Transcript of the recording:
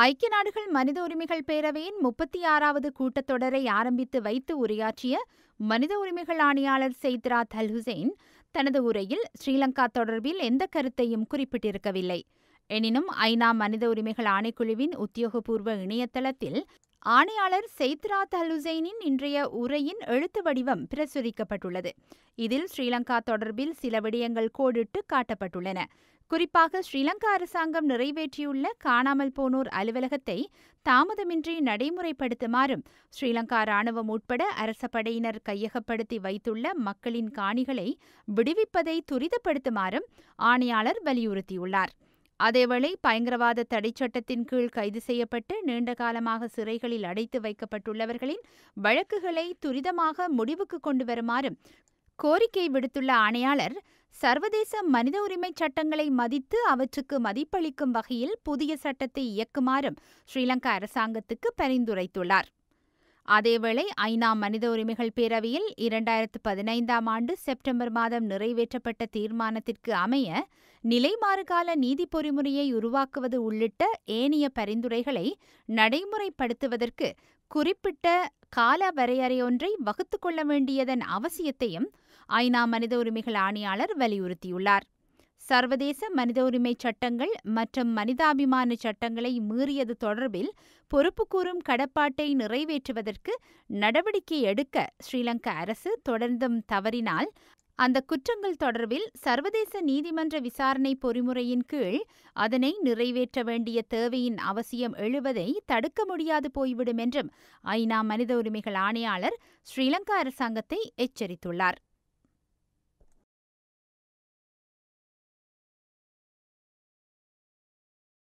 ஐக்கிய நாடுகள் மனித உரிமைகள் பேரவையின் முப்பத்தி ஆறாவது கூட்டத்தொடரை ஆரம்பித்து வைத்து உரையாற்றிய மனித உரிமைகள் ஆணையாளர் செய்த்ராத் தல் ஹுசைன் தனது உரையில் ஸ்ரீலங்கா தொடர்பில் எந்த கருத்தையும் குறிப்பிட்டிருக்கவில்லை எனினும் ஐநா மனித உரிமைகள் ஆணைக்குழுவின் உத்தியோகபூர்வ இணையதளத்தில் ஆணையாளர் செய்த்ராத் ஹலுசைனின் இன்றைய உரையின் எழுத்து வடிவம் பிரசுரிக்கப்பட்டுள்ளது இதில் ஸ்ரீலங்கா தொடர்பில் சில விடயங்கள் கோடிட்டு காட்டப்பட்டுள்ளன குறிப்பாக ஸ்ரீலங்கா அரசாங்கம் நிறைவேற்றியுள்ள காணாமல் போனோர் அலுவலகத்தை தாமதமின்றி நடைமுறைப்படுத்துமாறும் ஸ்ரீலங்கா ராணுவம் உட்பட அரச படையினர் கையகப்படுத்தி வைத்துள்ள மக்களின் காணிகளை விடுவிப்பதை துரிதப்படுத்துமாறும் ஆணையாளர் வலியுறுத்தியுள்ளார் அதேவேளை பயங்கரவாத சட்டத்தின் கீழ் கைது செய்யப்பட்டு நீண்டகாலமாக சிறைகளில் அடைத்து வைக்கப்பட்டுள்ளவர்களின் வழக்குகளை துரிதமாக முடிவுக்கு கொண்டு வருமாறும் கோரிக்கை விடுத்துள்ள ஆணையாளர் சர்வதேச மனித உரிமை சட்டங்களை மதித்து அவற்றுக்கு மதிப்பளிக்கும் வகையில் புதிய சட்டத்தை இயக்குமாறும் ஸ்ரீலங்கா அரசாங்கத்துக்கு பரிந்துரைத்துள்ளார் அதேவேளை ஐநா மனித உரிமைகள் பேரவையில் இரண்டாயிரத்து பதினைந்தாம் ஆண்டு செப்டம்பர் மாதம் நிறைவேற்றப்பட்ட தீர்மானத்திற்கு அமைய நிலைமாறுகால நீதி பொறிமுறையை உருவாக்குவது உள்ளிட்ட ஏனைய பரிந்துரைகளை நடைமுறைப்படுத்துவதற்கு குறிப்பிட்ட கால வரையறையொன்றை வகுத்துக் கொள்ள வேண்டியதன் அவசியத்தையும் ஐநா மனித உரிமைகள் ஆணையாளர் வலியுறுத்தியுள்ளார் சர்வதேச மனித உரிமை சட்டங்கள் மற்றும் மனிதாபிமான சட்டங்களை மீறியது தொடர்பில் பொறுப்பு கூறும் கடப்பாட்டை நிறைவேற்றுவதற்கு நடவடிக்கை எடுக்க ஸ்ரீலங்கா அரசு தொடர்ந்தும் தவறினால் அந்த குற்றங்கள் தொடர்பில் சர்வதேச நீதிமன்ற விசாரணை பொறிமுறையின் கீழ் அதனை நிறைவேற்ற வேண்டிய தேவையின் அவசியம் எழுவதை தடுக்க முடியாது போய்விடும் என்றும் ஐநா மனித உரிமைகள் ஆணையாளர் ஸ்ரீலங்கா அரசாங்கத்தை எச்சரித்துள்ளார்